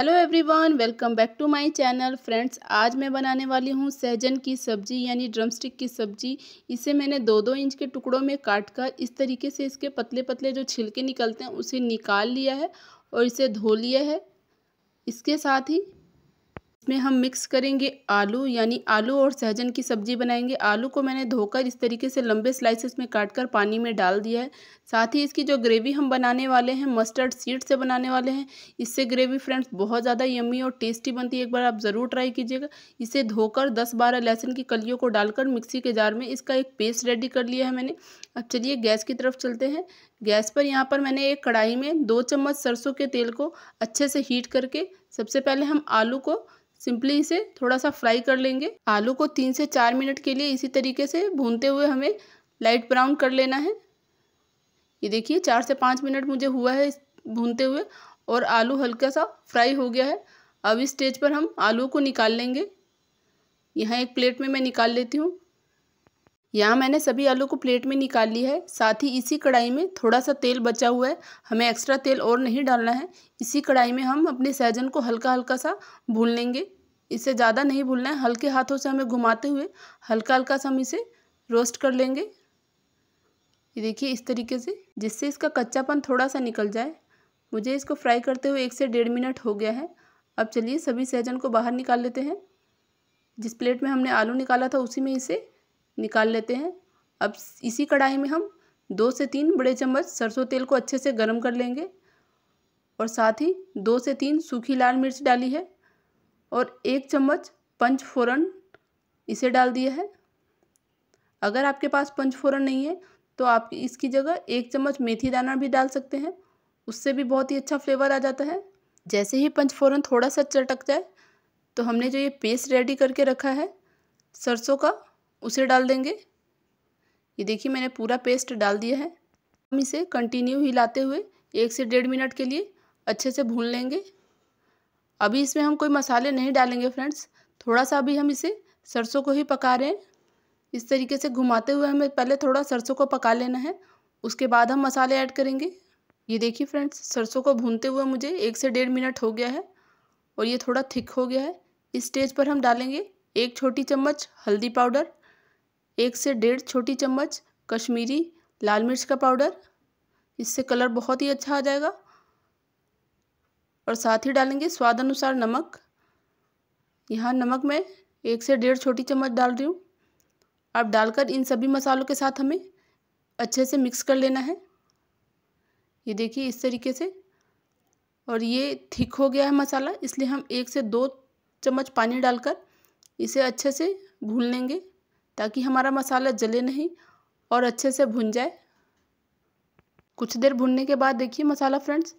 hello everyone welcome back to my channel friends आज मैं बनाने वाली हूँ सहजन की सब्जी यानी ड्रमस्टिक की सब्जी इसे मैंने दो दो इंच के टुकड़ों में काट कर इस तरीके से इसके पतले पतले जो छिलके निकलते हैं उसे निकाल लिया है और इसे धो लिया है इसके साथ ही इसमें हम मिक्स करेंगे आलू यानी आलू और सहजन की सब्जी बनाएंगे आलू को मैंने धोकर इस तरीके से लंबे स्लाइसेस में काटकर पानी में डाल दिया है साथ ही इसकी जो ग्रेवी हम बनाने वाले हैं मस्टर्ड सीड से बनाने वाले हैं इससे ग्रेवी फ्रेंड्स बहुत ज़्यादा यम्मी और टेस्टी बनती है एक बार आप ज़रूर ट्राई कीजिएगा इसे धोकर दस बारह लहसुन की कलियों को डालकर मिक्सी के जार में इसका एक पेस्ट रेडी कर लिया है मैंने अब चलिए गैस की तरफ चलते हैं गैस पर यहाँ पर मैंने एक कढ़ाई में दो चम्मच सरसों के तेल को अच्छे से हीट करके सबसे पहले हम आलू को सिंपली इसे थोड़ा सा फ्राई कर लेंगे आलू को तीन से चार मिनट के लिए इसी तरीके से भूनते हुए हमें लाइट ब्राउन कर लेना है ये देखिए चार से पाँच मिनट मुझे हुआ है भूनते हुए और आलू हल्का सा फ्राई हो गया है अब इस स्टेज पर हम आलू को निकाल लेंगे यहाँ एक प्लेट में मैं निकाल लेती हूँ यहाँ मैंने सभी आलू को प्लेट में निकाल ली है साथ ही इसी कढ़ाई में थोड़ा सा तेल बचा हुआ है हमें एक्स्ट्रा तेल और नहीं डालना है इसी कढ़ाई में हम अपने सहजन को हल्का हल्का सा भून लेंगे इसे ज़्यादा नहीं भूलना है हल्के हाथों से हमें घुमाते हुए हल्का हल्का सा हम इसे रोस्ट कर लेंगे ये देखिए इस तरीके से जिससे इसका कच्चापन थोड़ा सा निकल जाए मुझे इसको फ्राई करते हुए एक से डेढ़ मिनट हो गया है अब चलिए सभी सहजन को बाहर निकाल लेते हैं जिस प्लेट में हमने आलू निकाला था उसी में इसे निकाल लेते हैं अब इसी कढ़ाई में हम दो से तीन बड़े चम्मच सरसों तेल को अच्छे से गर्म कर लेंगे और साथ ही दो से तीन सूखी लाल मिर्च डाली है और एक चम्मच पंच फोरन इसे डाल दिया है अगर आपके पास पंच फोरन नहीं है तो आप इसकी जगह एक चम्मच मेथी दाना भी डाल सकते हैं उससे भी बहुत ही अच्छा फ्लेवर आ जाता है जैसे ही पंच फोरन थोड़ा सा चटक जाए तो हमने जो ये पेस्ट रेडी करके रखा है सरसों का उसे डाल देंगे ये देखिए मैंने पूरा पेस्ट डाल दिया है हम इसे कंटिन्यू हिलाते हुए एक से डेढ़ मिनट के लिए अच्छे से भून लेंगे अभी इसमें हम कोई मसाले नहीं डालेंगे फ्रेंड्स थोड़ा सा अभी हम इसे सरसों को ही पका रहे हैं इस तरीके से घुमाते हुए हमें पहले थोड़ा सरसों को पका लेना है उसके बाद हम मसाले ऐड करेंगे ये देखिए फ्रेंड्स सरसों को भूनते हुए मुझे एक से डेढ़ मिनट हो गया है और ये थोड़ा थिक हो गया है इस स्टेज पर हम डालेंगे एक छोटी चम्मच हल्दी पाउडर एक से डेढ़ छोटी चम्मच कश्मीरी लाल मिर्च का पाउडर इससे कलर बहुत ही अच्छा आ जाएगा और साथ ही डालेंगे स्वाद अनुसार नमक यहाँ नमक मैं एक से डेढ़ छोटी चम्मच डाल रही हूँ अब डालकर इन सभी मसालों के साथ हमें अच्छे से मिक्स कर लेना है ये देखिए इस तरीके से और ये थिक हो गया है मसाला इसलिए हम एक से दो चम्मच पानी डालकर इसे अच्छे से भून लेंगे ताकि हमारा मसाला जले नहीं और अच्छे से भुन जाए कुछ देर भुनने के बाद देखिए मसाला फ्रेंड्स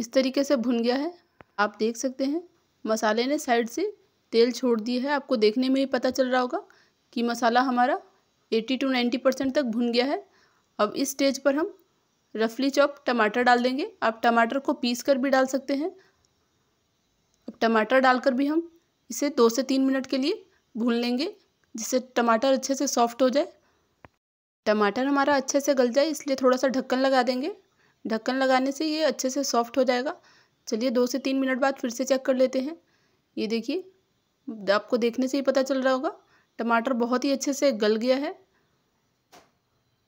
इस तरीके से भुन गया है आप देख सकते हैं मसाले ने साइड से तेल छोड़ दिया है आपको देखने में ही पता चल रहा होगा कि मसाला हमारा 80 टू 90 परसेंट तक भुन गया है अब इस स्टेज पर हम रफली चॉप टमाटर डाल देंगे आप टमाटर को पीस कर भी डाल सकते हैं अब टमाटर डालकर भी हम इसे दो से तीन मिनट के लिए भून लेंगे जिससे टमाटर अच्छे से सॉफ्ट हो जाए टमाटर हमारा अच्छे से गल जाए इसलिए थोड़ा सा ढक्कन लगा देंगे ढक्कन लगाने से ये अच्छे से सॉफ्ट हो जाएगा चलिए दो से तीन मिनट बाद फिर से चेक कर लेते हैं ये देखिए आपको देखने से ही पता चल रहा होगा टमाटर बहुत ही अच्छे से गल गया है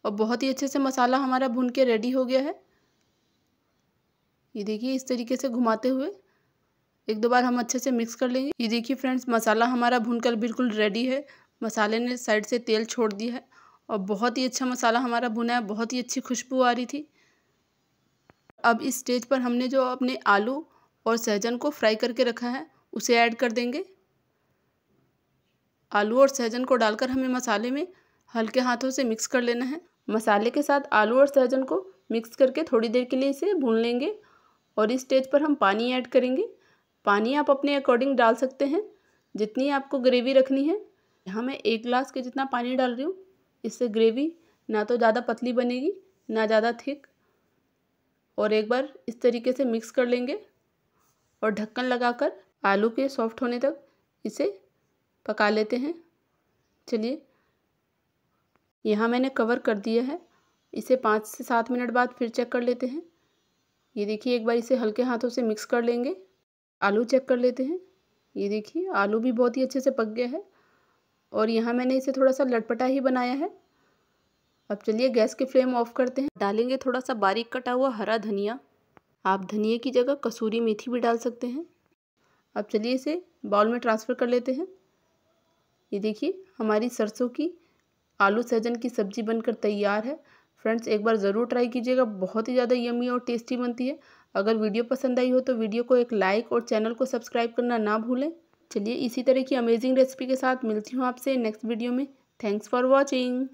और बहुत ही अच्छे से मसाला हमारा भून के रेडी हो गया है ये देखिए इस तरीके से घुमाते हुए एक दो बार हम अच्छे से मिक्स कर लेंगे ये देखिए फ्रेंड्स मसाला हमारा भूनकर बिल्कुल रेडी है मसाले ने साइड से तेल छोड़ दिया है और बहुत ही अच्छा मसाला हमारा भुना है बहुत ही अच्छी खुशबू आ रही थी अब इस स्टेज पर हमने जो अपने आलू और सहजन को फ्राई करके रखा है उसे ऐड कर देंगे आलू और सहजन को डालकर हमें मसाले में हल्के हाथों से मिक्स कर लेना है मसाले के साथ आलू और सहजन को मिक्स करके थोड़ी देर के लिए इसे भून लेंगे और इस स्टेज पर हम पानी ऐड करेंगे पानी आप अपने अकॉर्डिंग डाल सकते हैं जितनी आपको ग्रेवी रखनी है यहाँ मैं एक गिलास के जितना पानी डाल रही हूँ इससे ग्रेवी ना तो ज़्यादा पतली बनेगी ना ज़्यादा थिक और एक बार इस तरीके से मिक्स कर लेंगे और ढक्कन लगाकर आलू के सॉफ्ट होने तक इसे पका लेते हैं चलिए यहाँ मैंने कवर कर दिया है इसे पाँच से सात मिनट बाद फिर चेक कर लेते हैं ये देखिए एक बार इसे हल्के हाथों से मिक्स कर लेंगे आलू चेक कर लेते हैं ये देखिए आलू भी बहुत ही अच्छे से पक गया है और यहाँ मैंने इसे थोड़ा सा लटपटा ही बनाया है अब चलिए गैस की फ्लेम ऑफ करते हैं डालेंगे थोड़ा सा बारीक कटा हुआ हरा धनिया आप धनिए की जगह कसूरी मेथी भी डाल सकते हैं अब चलिए इसे बाउल में ट्रांसफ़र कर लेते हैं ये देखिए हमारी सरसों की आलू सहजन की सब्ज़ी बनकर तैयार है फ्रेंड्स एक बार ज़रूर ट्राई कीजिएगा बहुत ही ज़्यादा यमी और टेस्टी बनती है अगर वीडियो पसंद आई हो तो वीडियो को एक लाइक और चैनल को सब्सक्राइब करना ना भूलें चलिए इसी तरह की अमेजिंग रेसिपी के साथ मिलती हूँ आपसे नेक्स्ट वीडियो में थैंक्स फॉर वॉचिंग